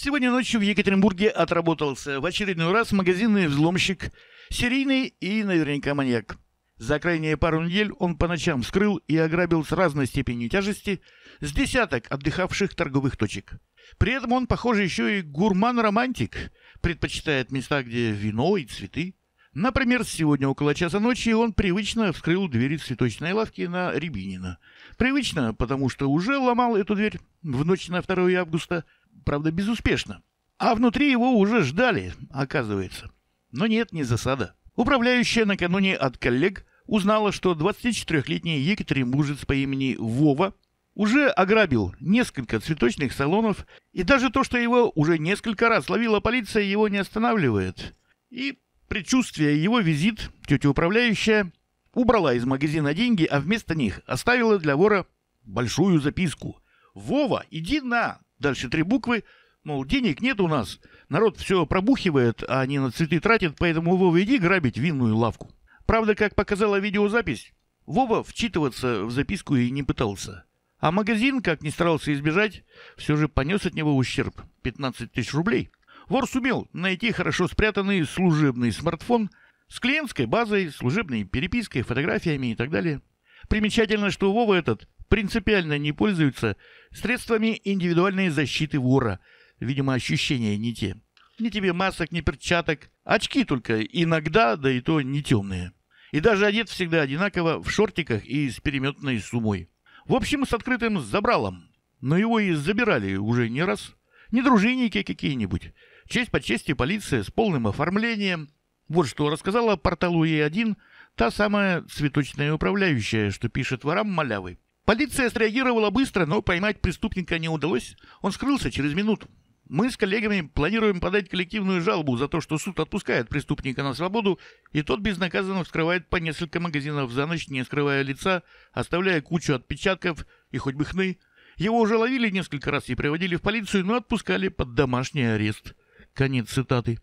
Сегодня ночью в Екатеринбурге отработался в очередной раз магазинный взломщик, серийный и наверняка маньяк. За крайние пару недель он по ночам вскрыл и ограбил с разной степенью тяжести с десяток отдыхавших торговых точек. При этом он, похоже, еще и гурман-романтик, предпочитает места, где вино и цветы. Например, сегодня около часа ночи он привычно вскрыл двери цветочной лавки на Рябинина. Привычно, потому что уже ломал эту дверь в ночь на 2 августа – правда, безуспешно. А внутри его уже ждали, оказывается. Но нет, не засада. Управляющая накануне от коллег узнала, что 24-летний екатеринбуржец по имени Вова уже ограбил несколько цветочных салонов, и даже то, что его уже несколько раз ловила полиция, его не останавливает. И предчувствие его визит тетя управляющая убрала из магазина деньги, а вместо них оставила для вора большую записку. «Вова, иди на! дальше три буквы, мол, денег нет у нас, народ все пробухивает, а не на цветы тратит, поэтому Вова, иди грабить винную лавку. Правда, как показала видеозапись, Вова вчитываться в записку и не пытался. А магазин, как ни старался избежать, все же понес от него ущерб – 15 тысяч рублей. Вор сумел найти хорошо спрятанный служебный смартфон с клиентской базой, служебной перепиской, фотографиями и так далее. Примечательно, что Вова этот принципиально не пользуются средствами индивидуальной защиты вора. Видимо, ощущения не те. Ни тебе масок, ни перчаток. Очки только иногда, да и то не темные. И даже одет всегда одинаково, в шортиках и с переметной сумой. В общем, с открытым забралом. Но его и забирали уже не раз. Не дружинники какие-нибудь. Честь по чести полиция с полным оформлением. Вот что рассказала порталу Е1 та самая цветочная управляющая, что пишет ворам малявы. Полиция среагировала быстро, но поймать преступника не удалось. Он скрылся через минуту. Мы с коллегами планируем подать коллективную жалобу за то, что суд отпускает преступника на свободу, и тот безнаказанно вскрывает по несколько магазинов за ночь, не скрывая лица, оставляя кучу отпечатков и хоть бы хны. Его уже ловили несколько раз и приводили в полицию, но отпускали под домашний арест. Конец цитаты.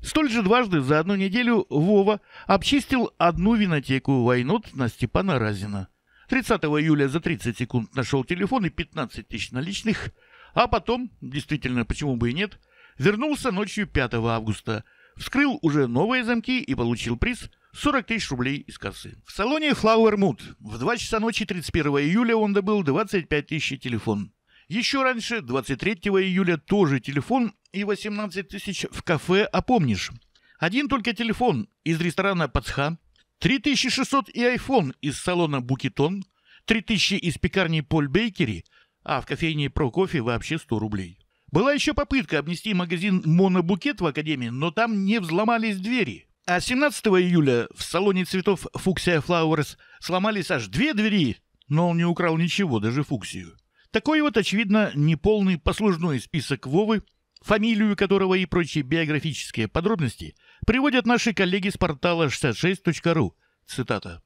Столь же дважды за одну неделю Вова обчистил одну винотеку «Вайнот» на Степана Разина – 30 июля за 30 секунд нашел телефон и 15 тысяч наличных, а потом, действительно, почему бы и нет, вернулся ночью 5 августа, вскрыл уже новые замки и получил приз 40 тысяч рублей из кассы. В салоне Flower Mood в 2 часа ночи 31 июля он добыл 25 тысяч телефон. Еще раньше, 23 июля, тоже телефон и 18 тысяч в кафе «Опомнишь». Один только телефон из ресторана «Пацха» 3600 и iPhone из салона Букетон, 3000 из пекарни Поль Бейкери, а в кофейне Про Кофе вообще 100 рублей. Была еще попытка обнести магазин «Монобукет» в Академии, но там не взломались двери. А 17 июля в салоне цветов «Фуксия Флауэрс» сломались аж две двери, но он не украл ничего, даже «Фуксию». Такой вот, очевидно, неполный послужной список Вовы, фамилию которого и прочие биографические подробности – приводят наши коллеги с портала 66.ru. Цитата.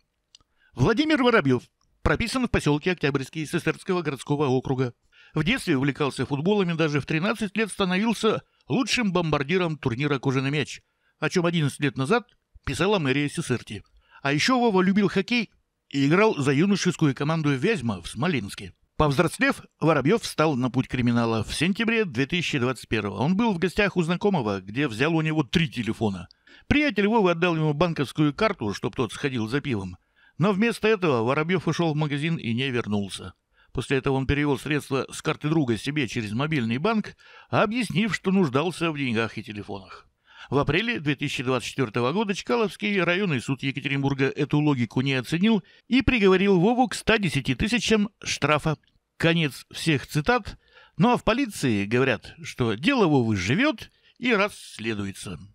Владимир Воробьев прописан в поселке Октябрьский Сестерского городского округа. В детстве увлекался футболом и даже в 13 лет становился лучшим бомбардиром турнира «Кожаный мяч», о чем 11 лет назад писала мэрия Сесерти. А еще Вова любил хоккей и играл за юношескую команду «Вязьма» в Смоленске. Повзрослев, Воробьев встал на путь криминала в сентябре 2021 Он был в гостях у знакомого, где взял у него три телефона. Приятель Вовы отдал ему банковскую карту, чтобы тот сходил за пивом. Но вместо этого Воробьев ушел в магазин и не вернулся. После этого он перевел средства с карты друга себе через мобильный банк, объяснив, что нуждался в деньгах и телефонах. В апреле 2024 года Чкаловский районный суд Екатеринбурга эту логику не оценил и приговорил Вову к 110 тысячам штрафа. Конец всех цитат. Ну а в полиции говорят, что дело Вовы живет и расследуется.